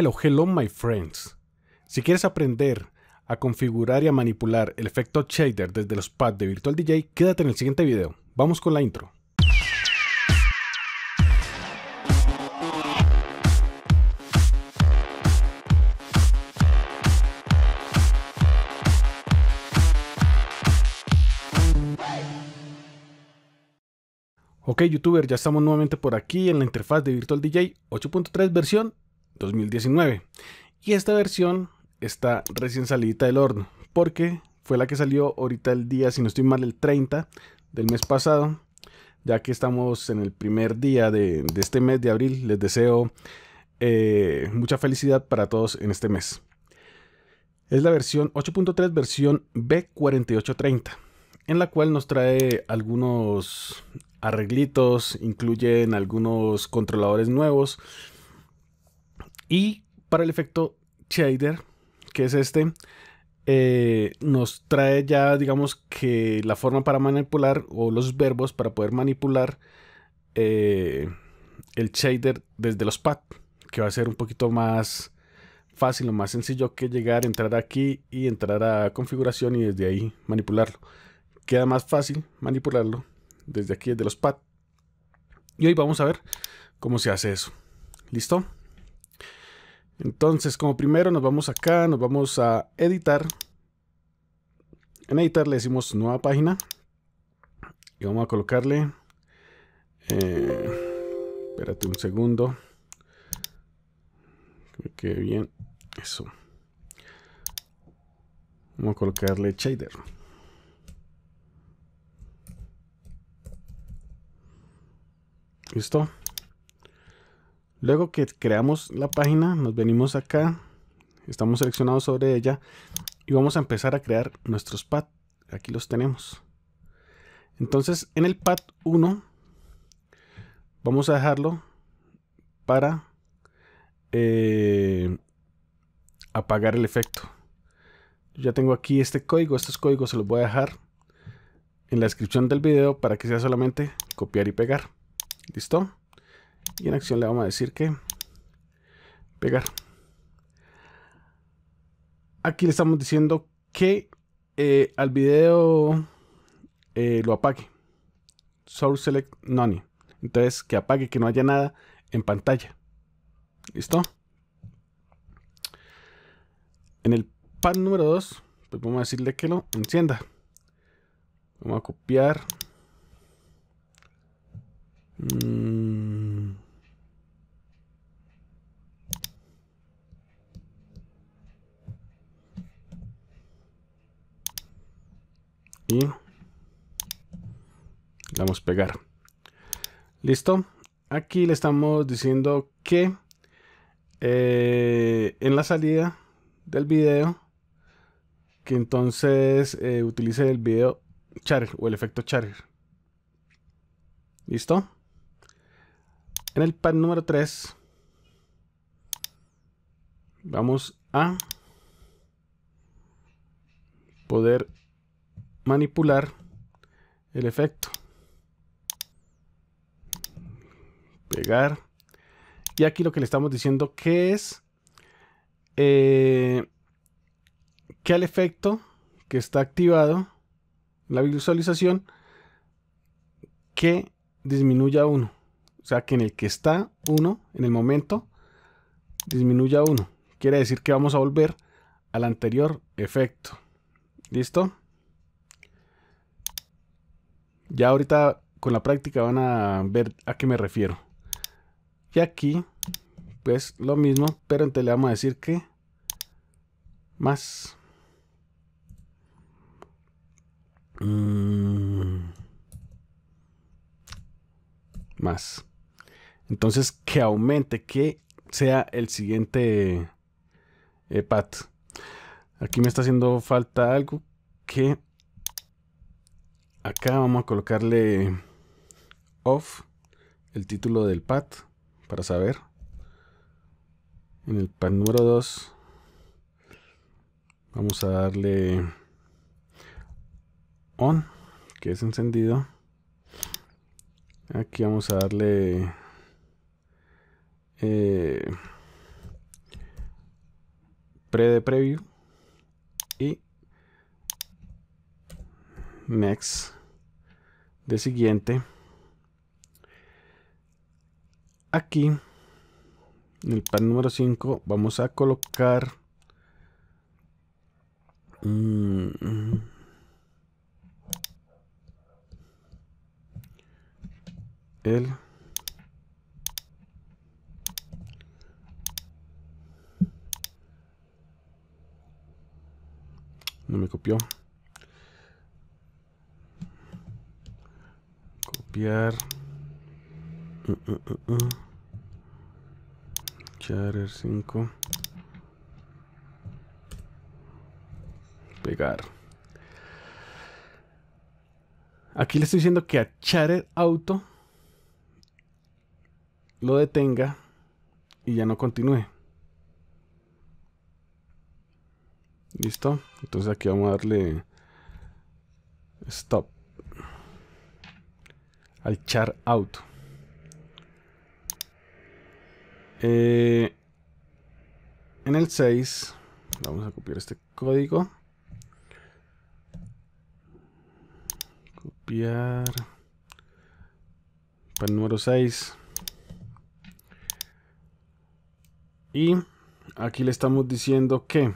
Hello, hello my friends. Si quieres aprender a configurar y a manipular el efecto shader desde los pads de Virtual DJ, quédate en el siguiente video. Vamos con la intro. Ok youtuber, ya estamos nuevamente por aquí en la interfaz de Virtual DJ 8.3 versión 2019. Y esta versión está recién salida del horno, porque fue la que salió ahorita el día, si no estoy mal, el 30 del mes pasado, ya que estamos en el primer día de, este mes de abril. Les deseo eh, mucha felicidad para todos en este mes. Es la versión 8.3, versión B4830, en la cual nos trae algunos arreglitos, incluyen algunos controladores nuevos y para el efecto shader, que es este, eh, nos trae ya, digamos, que la forma para manipular o los verbos para poder manipular eh, el shader desde los pads, que va a ser un poquito más fácil o más sencillo que llegar, entrar aquí y entrar a configuración y desde ahí manipularlo. Queda más fácil manipularlo desde aquí, desde los pads. Y hoy vamos a ver cómo se hace eso. ¿Listo? Entonces, como primero nos vamos acá, nos vamos a editar. En editar le decimos nueva página. Y vamos a colocarle... Eh, espérate un segundo. Que me quede bien. Eso. Vamos a colocarle shader. ¿Listo? Luego que creamos la página, nos venimos acá, estamos seleccionados sobre ella y vamos a empezar a crear nuestros pads. Aquí los tenemos. Entonces en el pad 1 vamos a dejarlo para eh, apagar el efecto. Yo ya tengo aquí este código, estos códigos se los voy a dejar en la descripción del video para que sea solamente copiar y pegar. ¿Listo? Y en acción le vamos a decir que pegar. Aquí le estamos diciendo que eh, al video eh, lo apague. Source select none. Entonces que apague, que no haya nada en pantalla. ¿Listo? En el pan número 2, pues vamos a decirle que lo encienda. Vamos a copiar. Mm. vamos Le pegar. Listo. Aquí le estamos diciendo que eh, en la salida del video, que entonces eh, utilice el video charger o el efecto charger. ¿Listo? En el pad número 3 vamos a poder manipular el efecto. Pegar. Y aquí lo que le estamos diciendo que es eh, que al efecto que está activado la visualización que disminuya uno O sea que en el que está uno en el momento, disminuya uno, Quiere decir que vamos a volver al anterior efecto. ¿Listo? Ya ahorita con la práctica van a ver a qué me refiero. Y aquí, pues lo mismo, pero entonces le vamos a decir que más. Mm. más. Entonces que aumente, que sea el siguiente eh, path. Aquí me está haciendo falta algo que Acá vamos a colocarle off el título del pad para saber. En el pad número 2 vamos a darle on, que es encendido. Aquí vamos a darle eh, pre de preview y next de siguiente aquí en el pan número 5 vamos a colocar mm, el no me copió copiar. 5. Uh, uh, uh, Pegar. Aquí le estoy diciendo que a Charter Auto lo detenga y ya no continúe. Listo. Entonces aquí vamos a darle stop al char out. Eh, en el 6 vamos a copiar este código. Copiar para el número 6. Y aquí le estamos diciendo que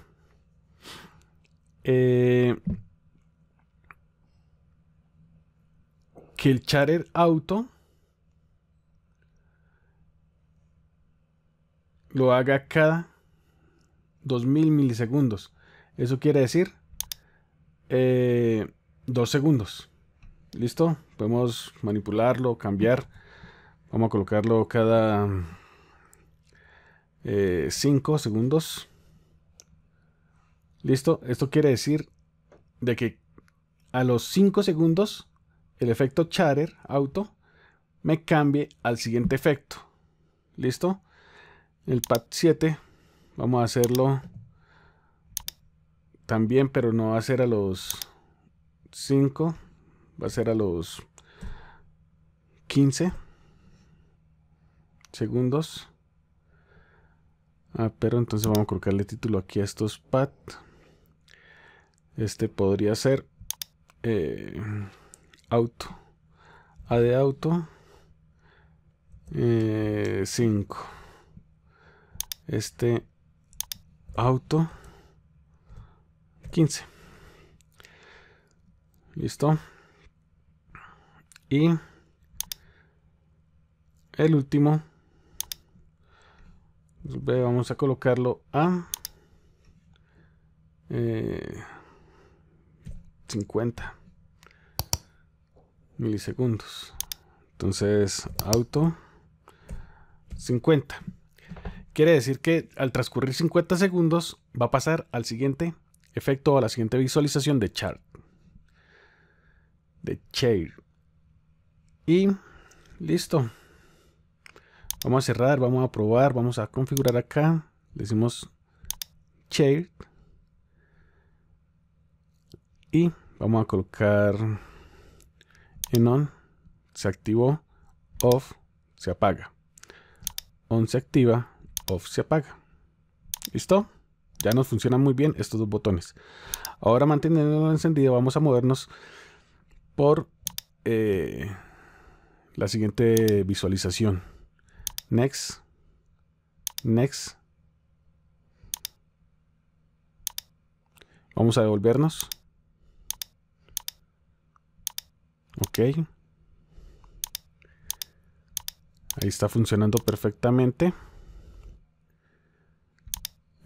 eh, que el Charter Auto lo haga cada 2000 milisegundos. Eso quiere decir 2 eh, segundos. ¿Listo? Podemos manipularlo, cambiar. Vamos a colocarlo cada 5 eh, segundos. ¿Listo? Esto quiere decir de que a los 5 segundos el efecto chatter auto me cambie al siguiente efecto. ¿Listo? El pad 7 vamos a hacerlo también, pero no va a ser a los 5, va a ser a los 15 segundos. Ah, pero entonces vamos a colocarle título aquí a estos pads. Este podría ser... Eh, auto. A de auto. 5. Eh, este auto. 15. Listo. Y el último. Pues, vamos a colocarlo a eh, 50 milisegundos. Entonces, auto 50. Quiere decir que al transcurrir 50 segundos va a pasar al siguiente efecto o a la siguiente visualización de chart. De chart Y listo. Vamos a cerrar, vamos a probar, vamos a configurar acá. decimos chart Y vamos a colocar en on se activó, off se apaga. On se activa, off se apaga. ¿Listo? Ya nos funcionan muy bien estos dos botones. Ahora manteniéndolo encendido vamos a movernos por eh, la siguiente visualización. Next. Next. Vamos a devolvernos. Ok. Ahí está funcionando perfectamente.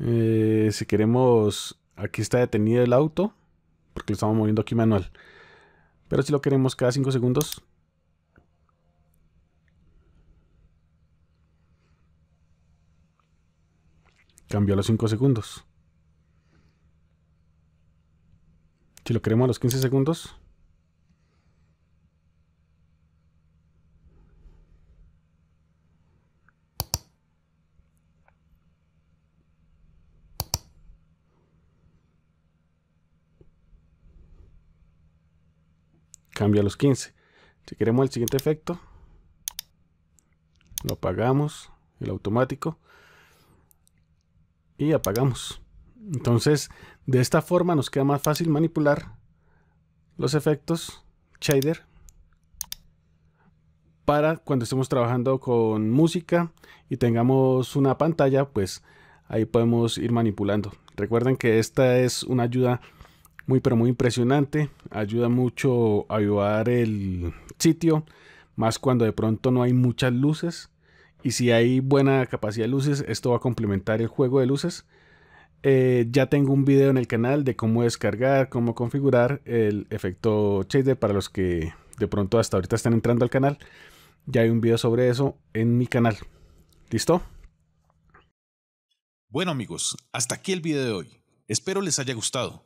Eh, si queremos... Aquí está detenido el auto. Porque lo estamos moviendo aquí manual. Pero si lo queremos cada 5 segundos. Cambió a los 5 segundos. Si lo queremos a los 15 segundos. cambia a los 15. Si queremos el siguiente efecto, lo apagamos, el automático, y apagamos. Entonces, de esta forma nos queda más fácil manipular los efectos shader para cuando estemos trabajando con música y tengamos una pantalla, pues ahí podemos ir manipulando. Recuerden que esta es una ayuda muy pero muy impresionante, ayuda mucho a ayudar el sitio, más cuando de pronto no hay muchas luces y si hay buena capacidad de luces, esto va a complementar el juego de luces. Eh, ya tengo un video en el canal de cómo descargar, cómo configurar el efecto shader para los que de pronto hasta ahorita están entrando al canal. Ya hay un video sobre eso en mi canal. ¿Listo? Bueno amigos, hasta aquí el video de hoy. Espero les haya gustado.